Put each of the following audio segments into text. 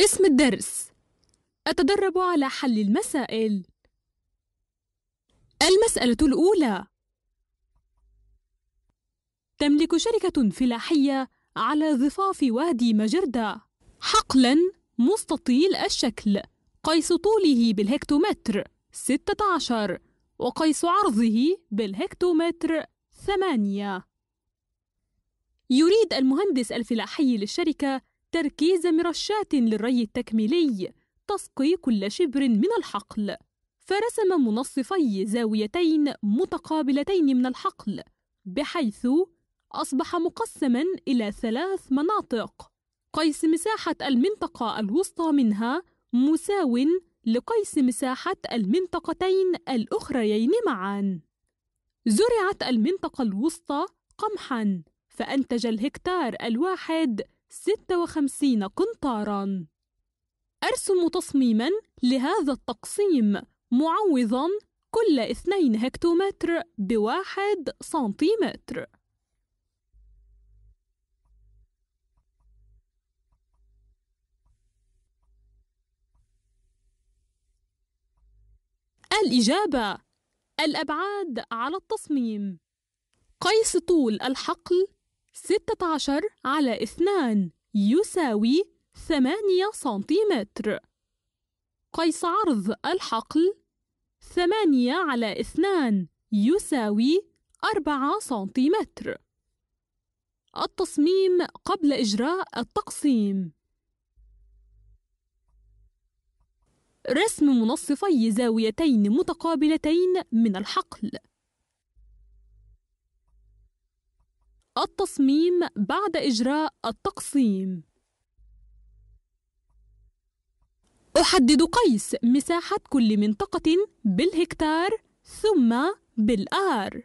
اسم الدرس أتدرب على حل المسائل المسألة الأولى تملك شركة فلاحية على ضفاف وادي مجردة حقلا مستطيل الشكل قيس طوله بالهكتومتر 16 وقيس عرضه بالهكتومتر 8 يريد المهندس الفلاحي للشركة تركيز مرشات للري التكميلي تسقي كل شبر من الحقل فرسم منصفي زاويتين متقابلتين من الحقل بحيث أصبح مقسما إلى ثلاث مناطق قيس مساحة المنطقة الوسطى منها مساو لقيس مساحة المنطقتين الأخريين معا زرعت المنطقة الوسطى قمحا فأنتج الهكتار الواحد 56 قنطاراً أرسم تصميماً لهذا التقسيم معوضاً كل 2 هكتومتر بواحد سنتيمتر الإجابة الأبعاد على التصميم قيس طول الحقل ستة عشر على اثنان يساوي ثمانية سنتيمتر قيس عرض الحقل ثمانية على اثنان يساوي أربعة سنتيمتر التصميم قبل إجراء التقسيم رسم منصفي زاويتين متقابلتين من الحقل التصميم بعد إجراء التقسيم أحدد قيس مساحة كل منطقة بالهكتار ثم بالآر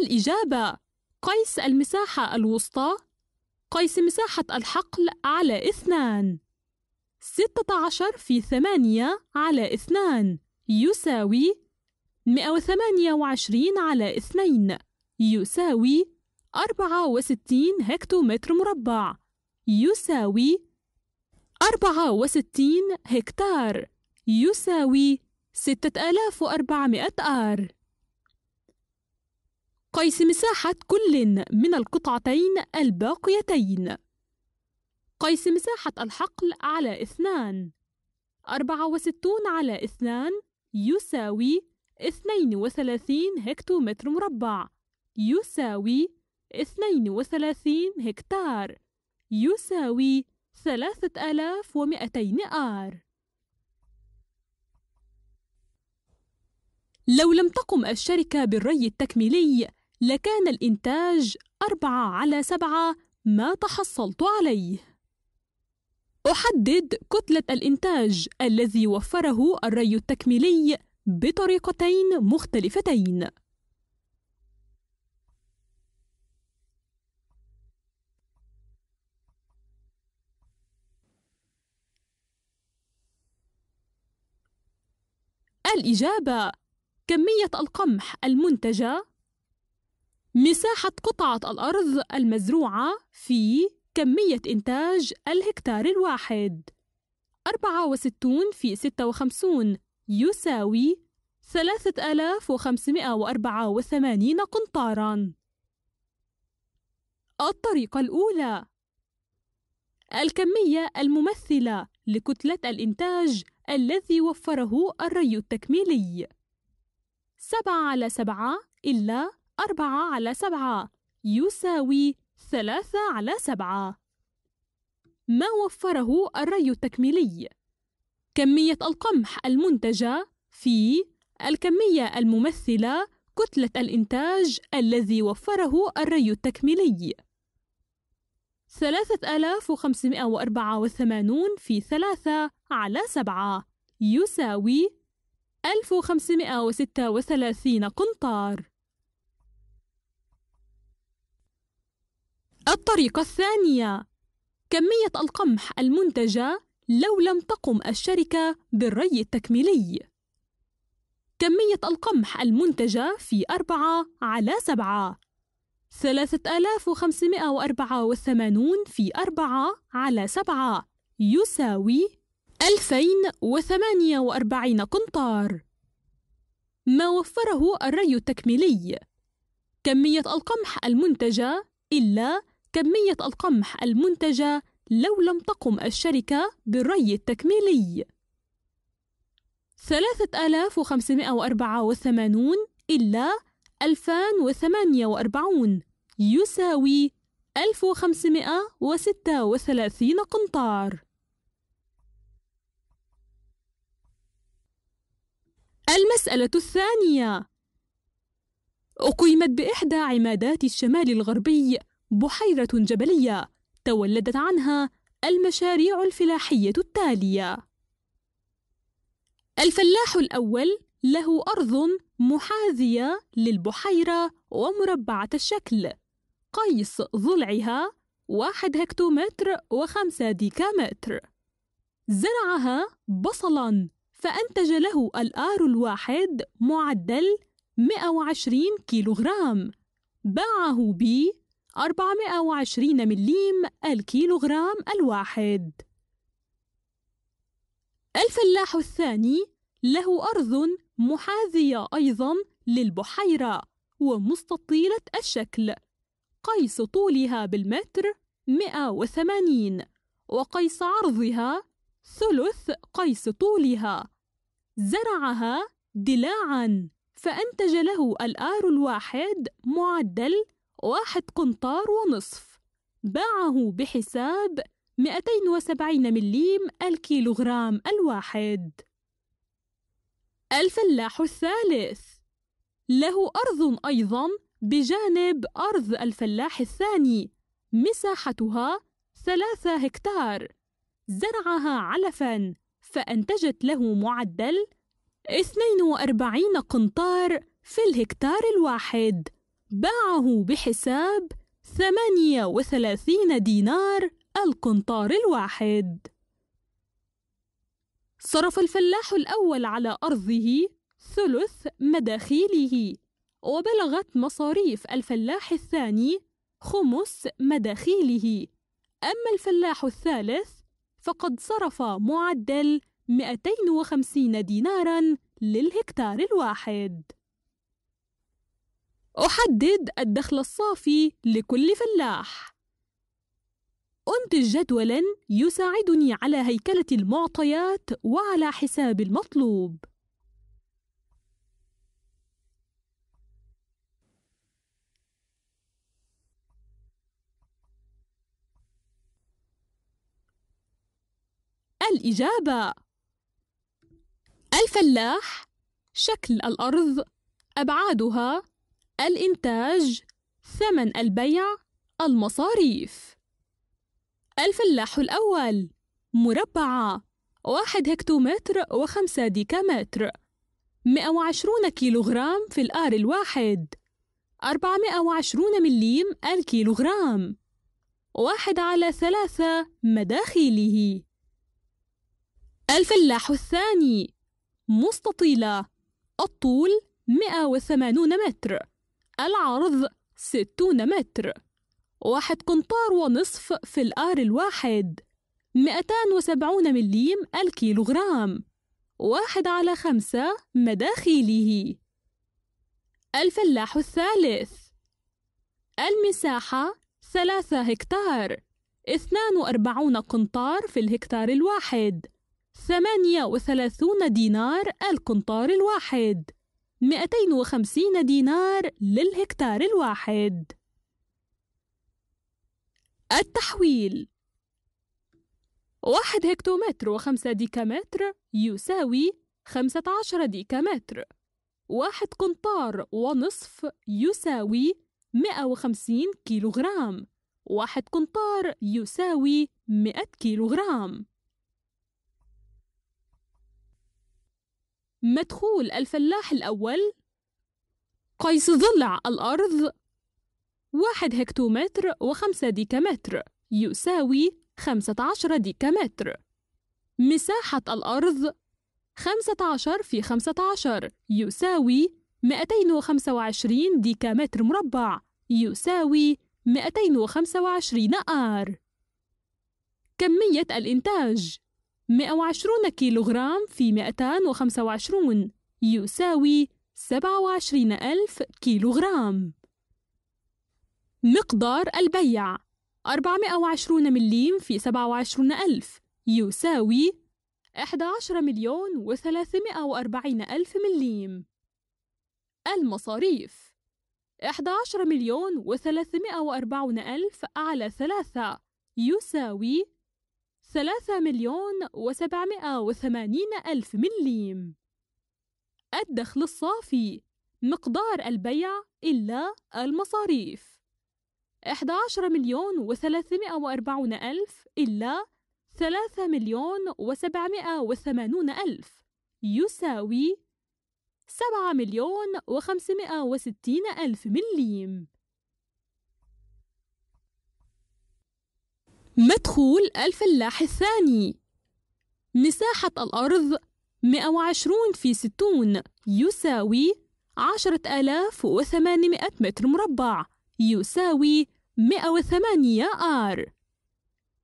الإجابة قيس المساحة الوسطى قيس مساحة الحقل على اثنان ستة عشر في ثمانية على اثنان يساوي مئة وثمانية وعشرين على اثنين يساوي أربعة وستين هكتومتر مربع يساوي أربعة وستين هكتار يساوي ستة آلاف وأربعمائة آر قيس مساحة كل من القطعتين الباقيتين قيس مساحة الحقل على اثنان أربعة وستون على اثنان يساوي اثنين وثلاثين هكتومتر مربع يساوي اثنين وثلاثين هكتار يساوي ثلاثة آلاف ومئتين آر لو لم تقم الشركة بالري التكميلي لكان الإنتاج أربعة على سبعة ما تحصلت عليه أحدد كتلة الإنتاج الذي وفره الري التكميلي بطريقتين مختلفتين الإجابة كمية القمح المنتجة مساحة قطعة الأرض المزروعة في كمية إنتاج الهكتار الواحد 64 في 56 يساوي 3584 قنطاراً الطريقة الأولى الكمية الممثلة لكتلة الإنتاج الذي وفره الري التكميلي 7 على 7 إلا أربعة على سبعة يساوي ثلاثة على سبعة ما وفره الري التكميلي كمية القمح المنتجة في الكمية الممثلة كتلة الإنتاج الذي وفره الري التكميلي 3584 في 3 على 7 يساوي 1536 قنطار الطريقة الثانية كمية القمح المنتجة لو لم تقم الشركة بالري التكميلي كمية القمح المنتجة في أربعة على سبعة وثمانون في أربعة على سبعة يساوي وأربعين قنطار ما وفره الري التكميلي كمية القمح المنتجة إلا كمية القمح المنتجة لو لم تقم الشركة بالري التكميلي 3584 إلا 2048 يساوي 1536 قنطار المسألة الثانية أقيمت بإحدى عمادات الشمال الغربي بحيرة جبلية تولدت عنها المشاريع الفلاحية التالية: الفلاح الأول له أرض محاذية للبحيرة ومربعة الشكل، قيس ضلعها واحد هكتومتر وخمسة ديكامتر، زرعها بصلاً فأنتج له الآر الواحد معدل 120 كيلوغرام، باعه ب 420 مليم الكيلوغرام الواحد الفلاح الثاني له أرض محاذية أيضا للبحيرة ومستطيلة الشكل قيس طولها بالمتر 180 وقيس عرضها ثلث قيس طولها زرعها دلاعا فأنتج له الآر الواحد معدل واحد قنطار ونصف باعه بحساب 270 مليم الكيلوغرام الواحد الفلاح الثالث له أرض أيضا بجانب أرض الفلاح الثاني مساحتها ثلاثة هكتار زرعها علفا فأنتجت له معدل 42 قنطار في الهكتار الواحد باعه بحساب 38 دينار القنطار الواحد صرف الفلاح الأول على أرضه ثلث مداخيله وبلغت مصاريف الفلاح الثاني خمس مداخيله أما الفلاح الثالث فقد صرف معدل 250 ديناراً للهكتار الواحد أحدد الدخل الصافي لكل فلاح أنتج جدولا يساعدني على هيكلة المعطيات وعلى حساب المطلوب الإجابة الفلاح شكل الأرض أبعادها الإنتاج ثمن البيع المصاريف الفلاح الأول مربعة واحد هكتومتر وخمسة ديكامتر مئة وعشرون كيلوغرام في الآر الواحد أربعمائة وعشرون مليم الكيلوغرام واحد على ثلاثة مداخيله الفلاح الثاني مستطيلة الطول 180 متر العرض 60 متر واحد قنطار ونصف في الآر الواحد 270 مليم الكيلوغرام واحد على خمسة مداخيله الفلاح الثالث المساحة ثلاثة هكتار اثنان وأربعون قنطار في الهكتار الواحد ثمانية وثلاثون دينار القنطار الواحد 250 دينار للهكتار الواحد التحويل واحد هكتومتر وخمسة ديكامتر يساوي خمسة عشر ديكامتر واحد قنطار ونصف يساوي مئة وخمسين كيلوغرام واحد قنطار يساوي مئة كيلوغرام مدخول الفلاح الأول قيس ضلع الأرض واحد هكتومتر وخمسة ديكامتر يساوي خمسة عشر ديكامتر مساحة الأرض خمسة عشر في خمسة عشر يساوي مائتين وخمسة وعشرين ديكامتر مربع يساوي مائتين وخمسة وعشرين آر كمية الإنتاج 120 كيلوغرام في 225 يساوي 27000 كيلوغرام مقدار البيع 420 مليم في 27000 يساوي 11 مليون و340 ألف مليم المصاريف 11 مليون و340 ألف على ثلاثة يساوي ثلاثة مليون وسبعمائة وثمانين ألف مليم الدخل الصافي مقدار البيع إلا المصاريف إحدى عشر مليون وثلاثمائة وأربعون ألف إلا ثلاثة مليون وسبعمائة وثمانون ألف يساوي سبعة مليون وخمسمائة وستين ألف مليم مدخول الفلاح الثاني مساحة الأرض 120 في 60 يساوي 10800 متر مربع يساوي 108 آر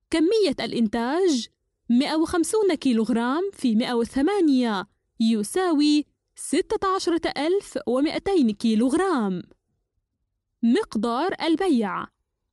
كمية الإنتاج 150 كيلوغرام في 108 يساوي 16200 كيلوغرام مقدار البيع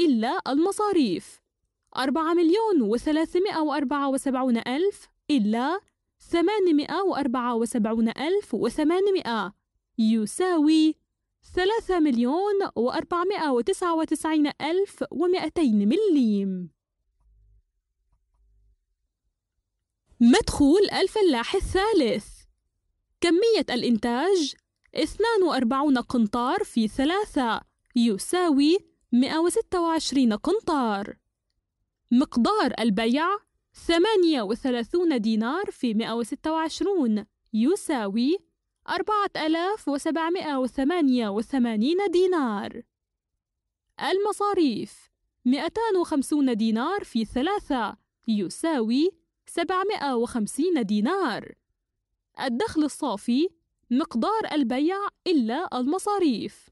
إلا المصاريف 4 مليون و374 ألف إلا 874 ألف و800 يساوي 3 مليون و499 ألف و200 مليم مدخول الفلاح الثالث كمية الإنتاج 42 قنطار في ثلاثة يساوي 126 قنطار مقدار البيع 38 دينار في 126 يساوي 4788 دينار المصاريف 250 دينار في 3 يساوي 750 دينار الدخل الصافي مقدار البيع إلا المصاريف